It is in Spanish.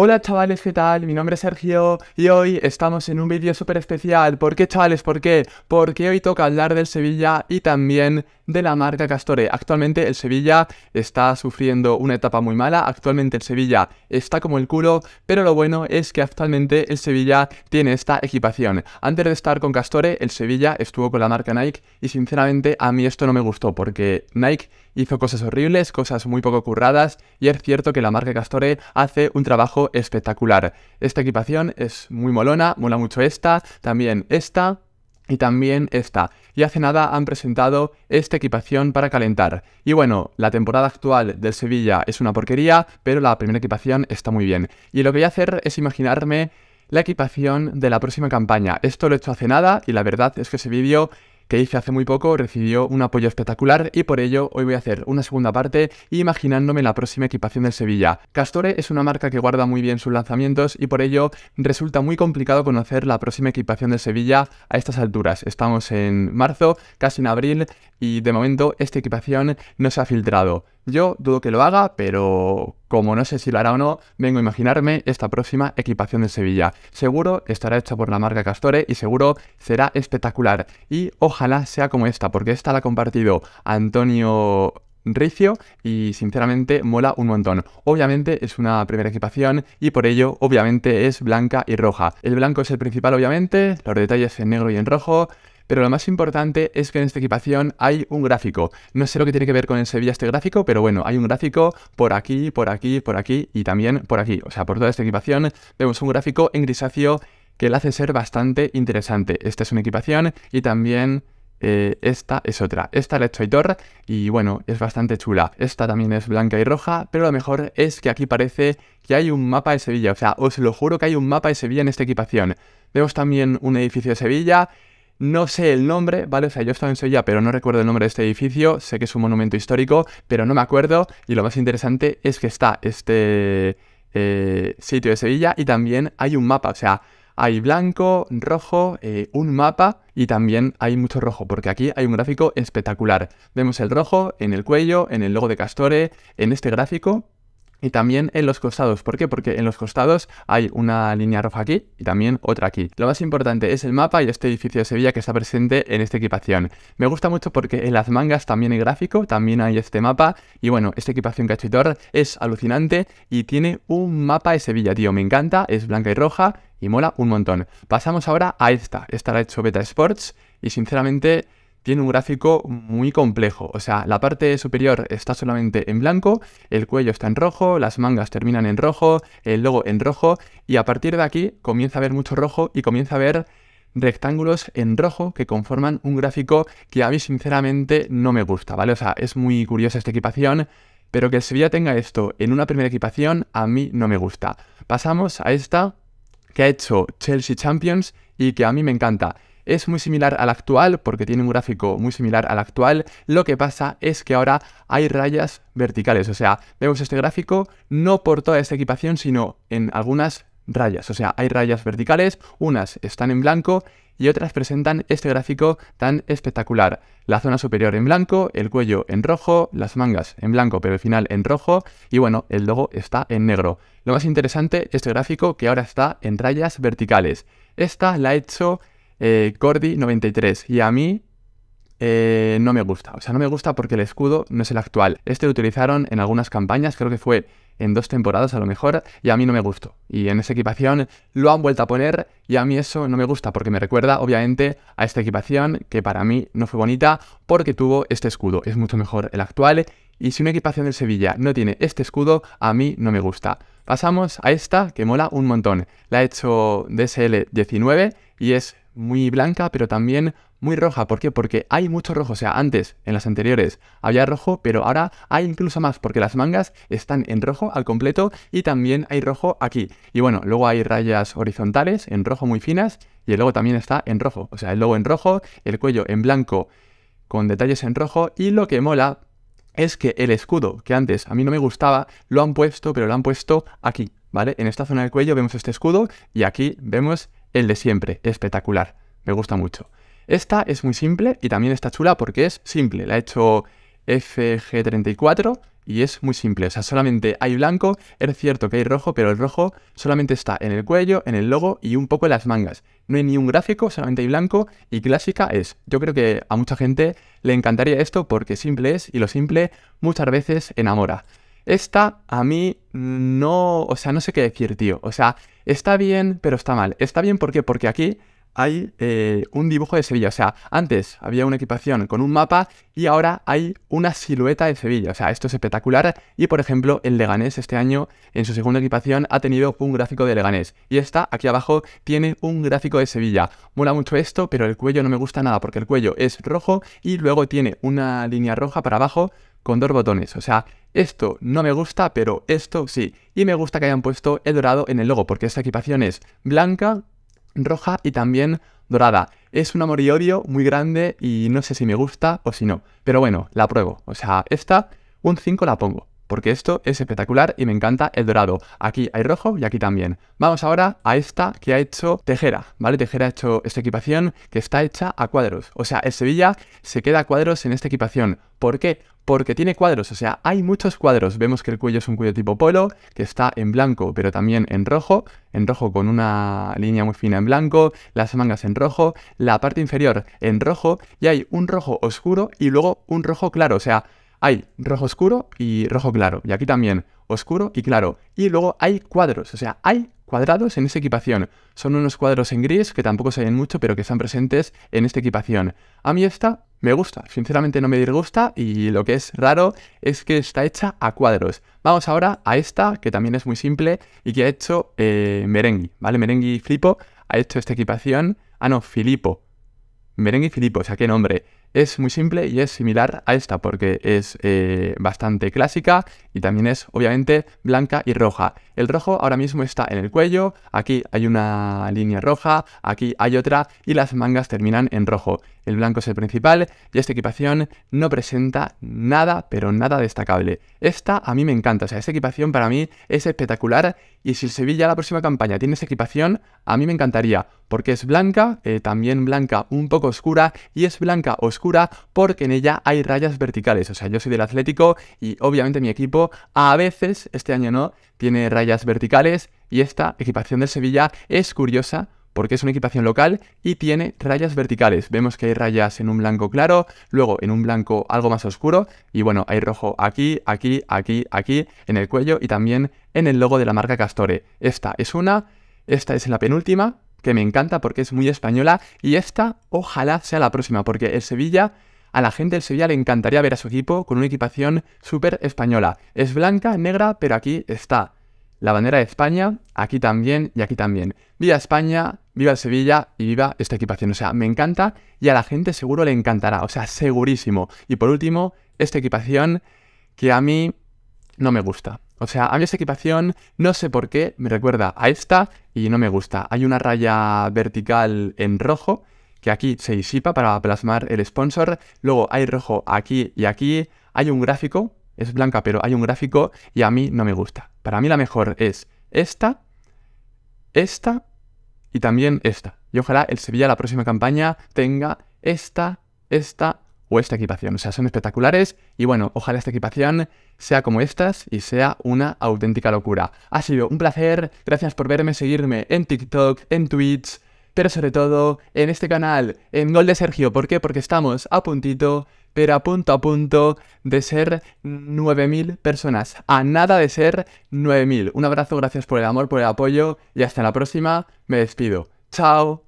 Hola chavales, ¿qué tal? Mi nombre es Sergio y hoy estamos en un vídeo súper especial. ¿Por qué chavales? ¿Por qué? Porque hoy toca hablar del Sevilla y también de la marca Castore. Actualmente el Sevilla está sufriendo una etapa muy mala, actualmente el Sevilla está como el culo, pero lo bueno es que actualmente el Sevilla tiene esta equipación. Antes de estar con Castore, el Sevilla estuvo con la marca Nike y sinceramente a mí esto no me gustó porque Nike hizo cosas horribles, cosas muy poco curradas y es cierto que la marca Castore hace un trabajo espectacular. Esta equipación es muy molona, mola mucho esta, también esta, y también esta. Y hace nada han presentado esta equipación para calentar. Y bueno, la temporada actual del Sevilla es una porquería, pero la primera equipación está muy bien. Y lo que voy a hacer es imaginarme la equipación de la próxima campaña. Esto lo he hecho hace nada y la verdad es que ese vídeo que hice hace muy poco recibió un apoyo espectacular y por ello hoy voy a hacer una segunda parte imaginándome la próxima equipación del Sevilla. Castore es una marca que guarda muy bien sus lanzamientos y por ello resulta muy complicado conocer la próxima equipación del Sevilla a estas alturas. Estamos en marzo, casi en abril y de momento esta equipación no se ha filtrado. Yo dudo que lo haga, pero como no sé si lo hará o no, vengo a imaginarme esta próxima equipación de Sevilla. Seguro estará hecha por la marca Castore y seguro será espectacular. Y ojalá sea como esta, porque esta la ha compartido Antonio Ricio y sinceramente mola un montón. Obviamente es una primera equipación y por ello obviamente es blanca y roja. El blanco es el principal obviamente, los detalles en negro y en rojo pero lo más importante es que en esta equipación hay un gráfico. No sé lo que tiene que ver con el Sevilla este gráfico, pero bueno, hay un gráfico por aquí, por aquí, por aquí y también por aquí. O sea, por toda esta equipación vemos un gráfico en grisáceo que le hace ser bastante interesante. Esta es una equipación y también... Eh, esta es otra. Esta es Torre y bueno, es bastante chula. Esta también es blanca y roja, pero lo mejor es que aquí parece que hay un mapa de Sevilla. O sea, os lo juro que hay un mapa de Sevilla en esta equipación. Vemos también un edificio de Sevilla no sé el nombre, ¿vale? O sea, yo he estado en Sevilla, pero no recuerdo el nombre de este edificio. Sé que es un monumento histórico, pero no me acuerdo. Y lo más interesante es que está este eh, sitio de Sevilla y también hay un mapa. O sea, hay blanco, rojo, eh, un mapa y también hay mucho rojo, porque aquí hay un gráfico espectacular. Vemos el rojo en el cuello, en el logo de Castore, en este gráfico, y también en los costados. ¿Por qué? Porque en los costados hay una línea roja aquí y también otra aquí. Lo más importante es el mapa y este edificio de Sevilla que está presente en esta equipación. Me gusta mucho porque en las mangas también hay gráfico, también hay este mapa y bueno, esta equipación que es alucinante y tiene un mapa de Sevilla, tío. Me encanta, es blanca y roja y mola un montón. Pasamos ahora a esta. Esta la hecho Beta Sports y sinceramente tiene un gráfico muy complejo. O sea, la parte superior está solamente en blanco, el cuello está en rojo, las mangas terminan en rojo, el logo en rojo, y a partir de aquí comienza a ver mucho rojo y comienza a ver rectángulos en rojo que conforman un gráfico que a mí sinceramente no me gusta, ¿vale? O sea, es muy curiosa esta equipación, pero que el Sevilla tenga esto en una primera equipación a mí no me gusta. Pasamos a esta que ha hecho Chelsea Champions y que a mí me encanta es muy similar al actual, porque tiene un gráfico muy similar al actual, lo que pasa es que ahora hay rayas verticales, o sea, vemos este gráfico no por toda esta equipación, sino en algunas rayas, o sea, hay rayas verticales, unas están en blanco y otras presentan este gráfico tan espectacular. La zona superior en blanco, el cuello en rojo, las mangas en blanco pero el final en rojo y bueno, el logo está en negro. Lo más interesante, este gráfico que ahora está en rayas verticales. Esta la he hecho eh, Cordy93 y a mí eh, no me gusta. O sea, no me gusta porque el escudo no es el actual. Este lo utilizaron en algunas campañas, creo que fue en dos temporadas a lo mejor, y a mí no me gustó. Y en esa equipación lo han vuelto a poner y a mí eso no me gusta porque me recuerda obviamente a esta equipación que para mí no fue bonita porque tuvo este escudo. Es mucho mejor el actual y si una equipación del Sevilla no tiene este escudo, a mí no me gusta. Pasamos a esta que mola un montón. La ha hecho DSL19 y es muy blanca, pero también muy roja. ¿Por qué? Porque hay mucho rojo. O sea, antes, en las anteriores, había rojo, pero ahora hay incluso más, porque las mangas están en rojo al completo y también hay rojo aquí. Y bueno, luego hay rayas horizontales en rojo muy finas y el logo también está en rojo. O sea, el logo en rojo, el cuello en blanco con detalles en rojo y lo que mola es que el escudo, que antes a mí no me gustaba, lo han puesto, pero lo han puesto aquí, ¿vale? En esta zona del cuello vemos este escudo y aquí vemos el de siempre, espectacular, me gusta mucho. Esta es muy simple y también está chula porque es simple, la he hecho FG34 y es muy simple, o sea, solamente hay blanco, es cierto que hay rojo, pero el rojo solamente está en el cuello, en el logo y un poco en las mangas. No hay ni un gráfico, solamente hay blanco y clásica es. Yo creo que a mucha gente le encantaría esto porque simple es y lo simple muchas veces enamora. Esta a mí no, o sea, no sé qué decir, tío. O sea, está bien, pero está mal. Está bien, ¿por qué? Porque aquí hay eh, un dibujo de Sevilla. O sea, antes había una equipación con un mapa y ahora hay una silueta de Sevilla. O sea, esto es espectacular. Y por ejemplo, el Leganés este año, en su segunda equipación, ha tenido un gráfico de Leganés. Y esta, aquí abajo, tiene un gráfico de Sevilla. Mola mucho esto, pero el cuello no me gusta nada porque el cuello es rojo y luego tiene una línea roja para abajo con dos botones. O sea, esto no me gusta, pero esto sí. Y me gusta que hayan puesto el dorado en el logo, porque esta equipación es blanca, roja y también dorada. Es un amor y odio muy grande y no sé si me gusta o si no. Pero bueno, la pruebo. O sea, esta, un 5 la pongo porque esto es espectacular y me encanta el dorado. Aquí hay rojo y aquí también. Vamos ahora a esta que ha hecho Tejera, ¿vale? Tejera ha hecho esta equipación que está hecha a cuadros. O sea, el Sevilla se queda a cuadros en esta equipación. ¿Por qué? Porque tiene cuadros, o sea, hay muchos cuadros. Vemos que el cuello es un cuello tipo polo, que está en blanco, pero también en rojo, en rojo con una línea muy fina en blanco, las mangas en rojo, la parte inferior en rojo, y hay un rojo oscuro y luego un rojo claro, o sea, hay rojo oscuro y rojo claro. Y aquí también oscuro y claro. Y luego hay cuadros, o sea, hay cuadrados en esa equipación. Son unos cuadros en gris que tampoco se ven mucho, pero que están presentes en esta equipación. A mí esta me gusta, sinceramente no me disgusta y lo que es raro es que está hecha a cuadros. Vamos ahora a esta, que también es muy simple y que ha hecho eh, merengue, ¿vale? ¿vale? merengue Flipo ha hecho esta equipación. Ah, no, Filipo. Merengue Filipo, o sea, qué nombre. Es muy simple y es similar a esta porque es eh, bastante clásica y también es obviamente blanca y roja. El rojo ahora mismo está en el cuello, aquí hay una línea roja, aquí hay otra y las mangas terminan en rojo. El blanco es el principal y esta equipación no presenta nada, pero nada destacable. Esta a mí me encanta, o sea, esta equipación para mí es espectacular y si el Sevilla la próxima campaña tiene esta equipación, a mí me encantaría porque es blanca, eh, también blanca un poco oscura y es blanca oscura porque en ella hay rayas verticales. O sea, yo soy del Atlético y obviamente mi equipo a veces, este año no, tiene rayas verticales y esta equipación del Sevilla es curiosa porque es una equipación local y tiene rayas verticales. Vemos que hay rayas en un blanco claro, luego en un blanco algo más oscuro y bueno, hay rojo aquí, aquí, aquí, aquí, en el cuello y también en el logo de la marca Castore. Esta es una, esta es la penúltima que me encanta porque es muy española y esta ojalá sea la próxima, porque el Sevilla, a la gente del Sevilla le encantaría ver a su equipo con una equipación súper española. Es blanca, negra, pero aquí está la bandera de España, aquí también y aquí también. Viva España, viva el Sevilla y viva esta equipación. O sea, me encanta y a la gente seguro le encantará, o sea, segurísimo. Y por último, esta equipación que a mí no me gusta. O sea, a mí esta equipación, no sé por qué, me recuerda a esta y no me gusta. Hay una raya vertical en rojo que aquí se disipa para plasmar el sponsor. Luego hay rojo aquí y aquí. Hay un gráfico, es blanca, pero hay un gráfico y a mí no me gusta. Para mí la mejor es esta, esta y también esta. Y ojalá el Sevilla la próxima campaña tenga esta, esta o esta equipación. O sea, son espectaculares y bueno, ojalá esta equipación sea como estas y sea una auténtica locura. Ha sido un placer, gracias por verme, seguirme en TikTok, en Twitch, pero sobre todo en este canal, en Gol de Sergio. ¿Por qué? Porque estamos a puntito, pero a punto a punto de ser 9.000 personas. A nada de ser 9.000. Un abrazo, gracias por el amor, por el apoyo y hasta la próxima. Me despido. Chao.